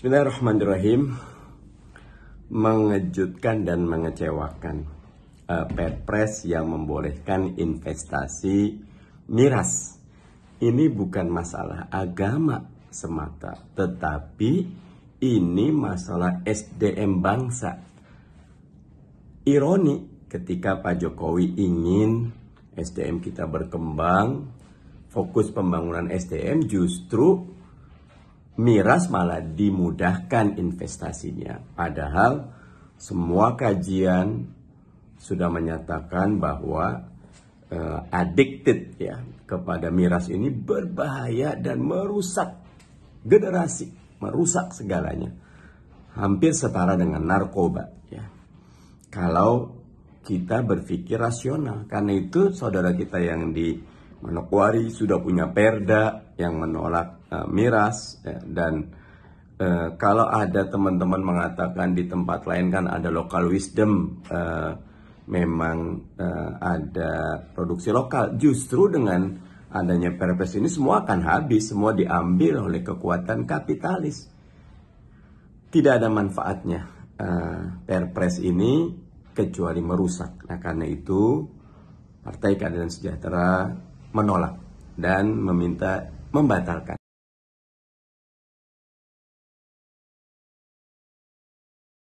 Bismillahirrahmanirrahim Mengejutkan dan mengecewakan uh, Perpres yang membolehkan investasi miras Ini bukan masalah agama semata Tetapi ini masalah SDM bangsa Ironi ketika Pak Jokowi ingin SDM kita berkembang Fokus pembangunan SDM justru miras malah dimudahkan investasinya. Padahal semua kajian sudah menyatakan bahwa uh, addicted ya kepada miras ini berbahaya dan merusak generasi, merusak segalanya. Hampir setara dengan narkoba ya. Kalau kita berpikir rasional, karena itu saudara kita yang di Manokwari sudah punya perda yang menolak uh, miras ya, dan uh, kalau ada teman-teman mengatakan di tempat lain kan ada local wisdom uh, memang uh, ada produksi lokal justru dengan adanya perpres ini semua akan habis semua diambil oleh kekuatan kapitalis tidak ada manfaatnya uh, perpres ini kecuali merusak nah karena itu Partai Keadilan Sejahtera menolak dan meminta membatalkan.